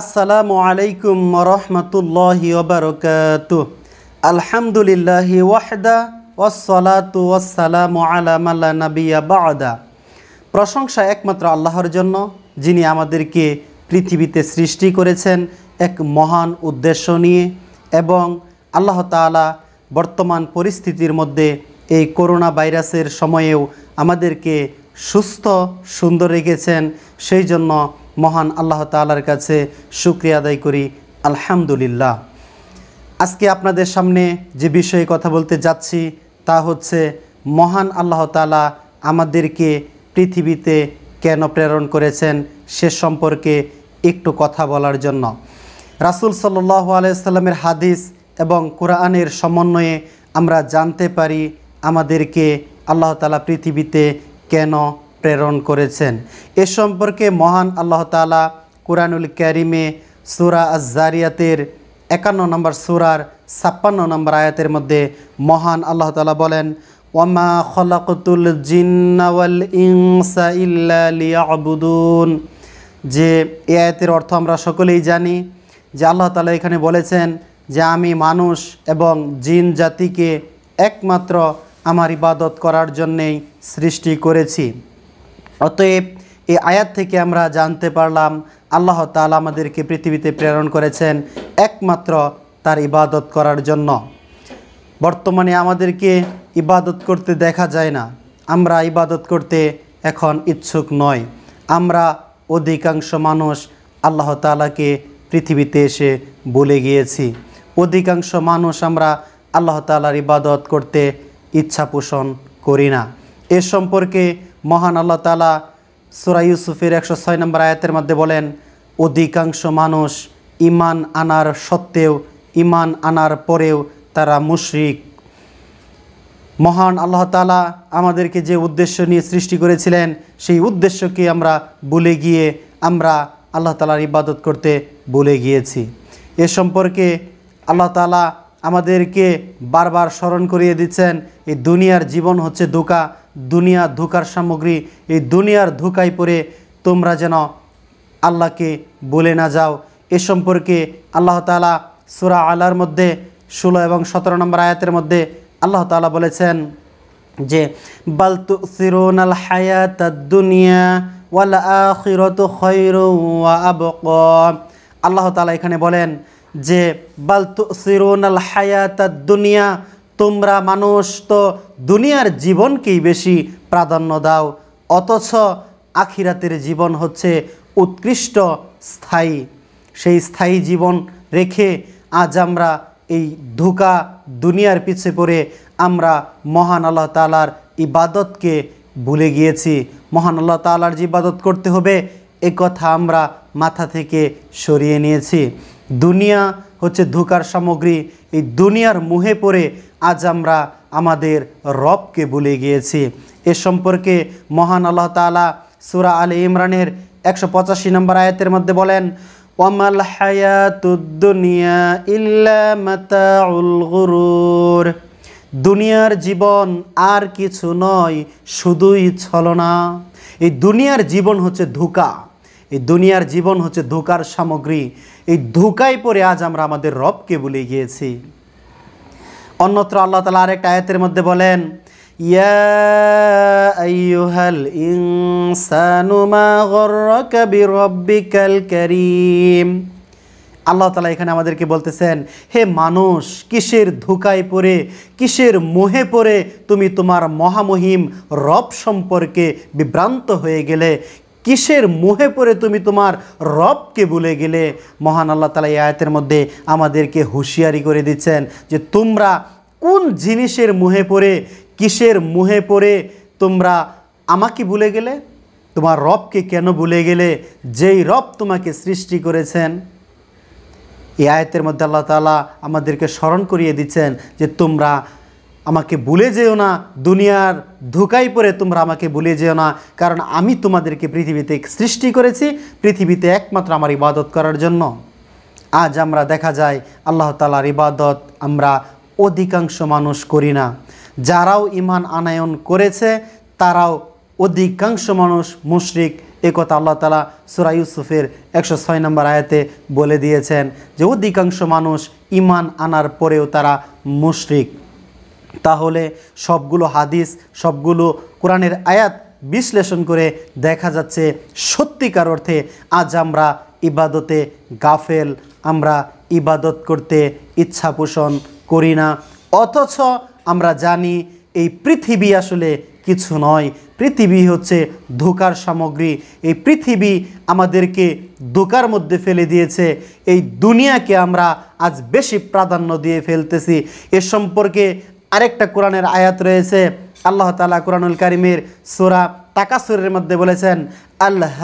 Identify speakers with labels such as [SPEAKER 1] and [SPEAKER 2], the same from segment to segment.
[SPEAKER 1] আসসালামু আলাইকুম রহমতুল্লাহি ওবরকাত আলহামদুলিল্লাহি ওয়াহদা ওসলাতু ওসালামু আলামাল্লা নবিয়া বাদা প্রশংসা একমাত্র আল্লাহর জন্য যিনি আমাদেরকে পৃথিবীতে সৃষ্টি করেছেন এক মহান উদ্দেশ্য নিয়ে এবং আল্লাহ তালা বর্তমান পরিস্থিতির মধ্যে এই করোনা ভাইরাসের সময়েও আমাদেরকে সুস্থ সুন্দর রেখেছেন সেই জন্য মহান আল্লাহ তালার কাছে শুক্রিয়া আদায় করি আলহামদুলিল্লাহ আজকে আপনাদের সামনে যে বিষয়ে কথা বলতে যাচ্ছি তা হচ্ছে মহান আল্লাহ তালা আমাদেরকে পৃথিবীতে কেন প্রেরণ করেছেন সে সম্পর্কে একটু কথা বলার জন্য রাসুল সাল্লাহ আলাইসাল্লামের হাদিস এবং কোরআনের সমন্বয়ে আমরা জানতে পারি আমাদেরকে আল্লাহ তালা পৃথিবীতে কেন প্রেরণ করেছেন এ সম্পর্কে মহান আল্লাহ তালা কুরআনুল ক্যারিমে সুরা আজারিয়াতের একান্ন নম্বর সুরার ছাপ্পান্ন নম্বর আয়াতের মধ্যে মহান আল্লাহ তালা বলেন ওয়ামা খলাকতুল জিন্নাওয়াল ইংসা ইল্লা লিয়াবুদুন যে এ আয়াতের অর্থ আমরা সকলেই জানি যে আল্লাহ তালা এখানে বলেছেন যে আমি মানুষ এবং জিন জাতিকে একমাত্র আমার ইবাদত করার জন্যেই সৃষ্টি করেছি অতএব এই আয়াত থেকে আমরা জানতে পারলাম আল্লাহ তালা আমাদেরকে পৃথিবীতে প্রেরণ করেছেন একমাত্র তার ইবাদত করার জন্য বর্তমানে আমাদেরকে ইবাদত করতে দেখা যায় না আমরা ইবাদত করতে এখন ইচ্ছুক নয় আমরা অধিকাংশ মানুষ আল্লাহ তালাকে পৃথিবীতে এসে বলে গিয়েছি অধিকাংশ মানুষ আমরা আল্লাহ তালার ইবাদত করতে ইচ্ছা পোষণ করি না এ সম্পর্কে মহান আল্লাহ তালা সুরা ইউসুফের একশো ছয় নম্বর আয়াতের মধ্যে বলেন অধিকাংশ মানুষ ইমান আনার সত্ত্বেও ইমান আনার পরেও তারা মুশরিক মহান আল্লাহ তালা আমাদেরকে যে উদ্দেশ্য নিয়ে সৃষ্টি করেছিলেন সেই উদ্দেশ্যকে আমরা ভুলে গিয়ে আমরা আল্লাহ তালার ইবাদত করতে ভুলে গিয়েছি এ সম্পর্কে আল্লাহ তালা আমাদেরকে বারবার স্মরণ করিয়ে দিচ্ছেন এই দুনিয়ার জীবন হচ্ছে ধোকা দুনিয়া ধোকার সামগ্রী এই দুনিয়ার ধোঁকাই পরে তোমরা যেন আল্লাহকে বলে না যাও এ সম্পর্কে আল্লাহ তালা সুরা আলার মধ্যে ষোলো এবং সতেরো নম্বর আয়াতের মধ্যে আল্লাহ তালা বলেছেন যে বালতু সিরোন আল হায়াত দুনিয়া ওয়াল আখিরত খৈর আবক আল্লাহ তালা এখানে বলেন যে বালতু সিরোনাল হায়াতা দুনিয়া তোমরা মানুষ তো দুনিয়ার জীবনকেই বেশি প্রাধান্য দাও অথচ আখিরাতের জীবন হচ্ছে উৎকৃষ্ট স্থায়ী সেই স্থায়ী জীবন রেখে আজ আমরা এই ধোকা দুনিয়ার পিছে পড়ে আমরা মহান আল্লাহ তালার ইবাদতকে ভুলে গিয়েছি মহান আল্লাহ তালার যে ইবাদত করতে হবে এ কথা আমরা মাথা থেকে সরিয়ে নিয়েছি দুনিয়া হচ্ছে ধোকার সামগ্রী এই দুনিয়ার মুহে পড়ে আজ আমরা আমাদের রবকে ভুলে গিয়েছি এ সম্পর্কে মহান আল্লাহ তালা সুরা আল ইমরানের একশো পঁচাশি নম্বর আয়াতের মধ্যে বলেন ওয়ামাল হায়াতুদ্দুনিয়া ইল্লামুর দুনিয়ার জীবন আর কিছু নয় শুধুই ছলনা এই দুনিয়ার জীবন হচ্ছে ধোকা এই দুনিয়ার জীবন হচ্ছে ধোকার সামগ্রী এই ধোকায় পরে আজ আমরা আমাদের রবকে ভুলে গিয়েছি অন্যত্র আল্লাহ তালা আরেকটা আয়াতের মধ্যে বলেন আল্লাহ তালা এখানে আমাদেরকে বলতেছেন হে মানুষ কিসের ধোকায় পরে কিসের মোহে পরে তুমি তোমার মহামহিম রব সম্পর্কে বিভ্রান্ত হয়ে গেলে কিসের মোহে পড়ে তুমি তোমার রবকে ভুলে গেলে মহান আল্লাহ তালা এই আয়াতের মধ্যে আমাদেরকে হুঁশিয়ারি করে দিচ্ছেন যে তোমরা কোন জিনিসের মুহে পড়ে কিসের মুহে পড়ে তোমরা আমাকে ভুলে গেলে তোমার রবকে কেন ভুলে গেলে যেই রব তোমাকে সৃষ্টি করেছেন এই আয়তের মধ্যে আল্লাহ তালা আমাদেরকে স্মরণ করিয়ে দিচ্ছেন যে তোমরা আমাকে ভুলে যেও না দুনিয়ার ধোকাই পরে তোমরা আমাকে ভুলে যেও না কারণ আমি তোমাদেরকে পৃথিবীতে সৃষ্টি করেছি পৃথিবীতে একমাত্র আমার ইবাদত করার জন্য আজ আমরা দেখা যায় আল্লাহ তালার ইবাদত আমরা অধিকাংশ মানুষ করি না যারাও ইমান আনায়ন করেছে তারাও অধিকাংশ মানুষ মুশরিক একথা আল্লাহ তালা সুরা ইউসুফের একশো ছয় নম্বর আয়াতে বলে দিয়েছেন যে অধিকাংশ মানুষ ইমান আনার পরেও তারা মুশরিক তাহলে সবগুলো হাদিস সবগুলো কোরআনের আয়াত বিশ্লেষণ করে দেখা যাচ্ছে সত্যিকার অর্থে আজ আমরা ইবাদতে গাফেল আমরা ইবাদত করতে ইচ্ছা পোষণ করি না অথচ আমরা জানি এই পৃথিবী আসলে কিছু নয় পৃথিবী হচ্ছে ধোকার সামগ্রী এই পৃথিবী আমাদেরকে ধোকার মধ্যে ফেলে দিয়েছে এই দুনিয়াকে আমরা আজ বেশি প্রাধান্য দিয়ে ফেলতেছি এ সম্পর্কে আরেকটা কোরআনের আয়াত রয়েছে আল্লাহ তালা কোরআনুল কারিমের সুরা তাকাসুরের মধ্যে বলেছেন আল্লাহ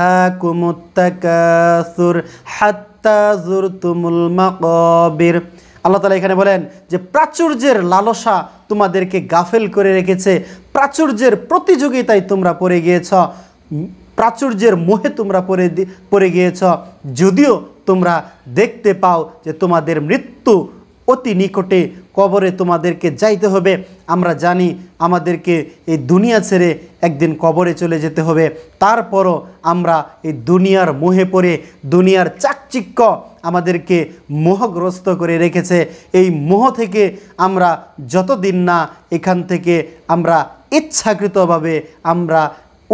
[SPEAKER 1] কুমুত্তাকাসুর হাত্তাজুর তুমুল মাকবির আল্লাহ তালা এখানে বলেন যে প্রাচুর্যের লালসা তোমাদেরকে গাফেল করে রেখেছে প্রাচুর্যের প্রতিযোগিতায় তোমরা পড়ে গিয়েছ প্রাচুর্যের মোহে তোমরা পড়ে পড়ে গিয়েছ যদিও তোমরা দেখতে পাও যে তোমাদের মৃত্যু অতি নিকটে কবরে তোমাদেরকে যাইতে হবে আমরা জানি আমাদেরকে এই দুনিয়া ছেড়ে একদিন কবরে চলে যেতে হবে তারপরও আমরা এই দুনিয়ার মোহে পড়ে দুনিয়ার চাকচিক্য আমাদেরকে মোহগ্রস্ত করে রেখেছে এই মোহ থেকে আমরা যতদিন না এখান থেকে আমরা ইচ্ছাকৃতভাবে আমরা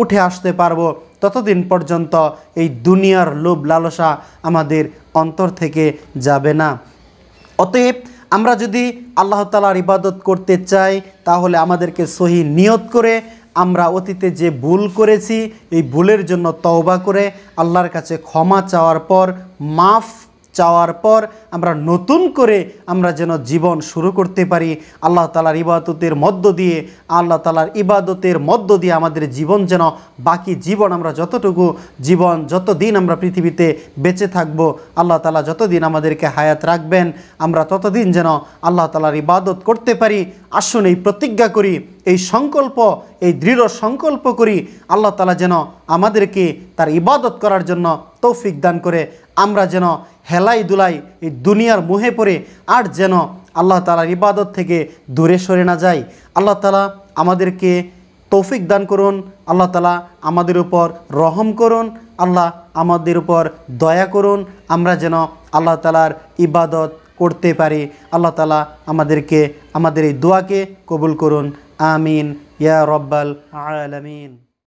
[SPEAKER 1] উঠে আসতে পারবো ততদিন পর্যন্ত এই দুনিয়ার লোভ লালসা আমাদের অন্তর থেকে যাবে না অতএব আমরা যদি আল্লাহ তালার ইবাদত করতে চাই তাহলে আমাদেরকে সহি নিয়ত করে আমরা অতীতে যে ভুল করেছি এই ভুলের জন্য তওবা করে আল্লাহর কাছে ক্ষমা চাওয়ার পর মাফ চাওয়ার পর আমরা নতুন করে আমরা যেন জীবন শুরু করতে পারি আল্লাহ তালার ইবাদতের মধ্য দিয়ে আল্লাহ তালার ইবাদতের মধ্য দিয়ে আমাদের জীবন যেন বাকি জীবন আমরা যতটুকু জীবন যতদিন আমরা পৃথিবীতে বেঁচে থাকব আল্লাহ তালা যতদিন আমাদেরকে হায়াত রাখবেন আমরা ততদিন যেন আল্লাহ তালার ইবাদত করতে পারি আসুন এই প্রতিজ্ঞা করি এই সংকল্প এই দৃঢ় সংকল্প করি আল্লাহ তালা যেন আমাদেরকে তার ইবাদত করার জন্য তৌফিক দান করে আমরা যেন হেলাই দুলাই এই দুনিয়ার মুহে পড়ে আর যেন আল্লাহ তালার ইবাদত থেকে দূরে সরে না যায় আল্লাহ তালা আমাদেরকে তৌফিক দান করুন আল্লাহ তালা আমাদের উপর রহম করুন আল্লাহ আমাদের উপর দয়া করুন আমরা যেন আল্লাহ তালার ইবাদত করতে পারি আল্লাহ তালা আমাদেরকে আমাদের এই দোয়াকে কবুল করুন আমিন ইয়া রব্বাল আলামিন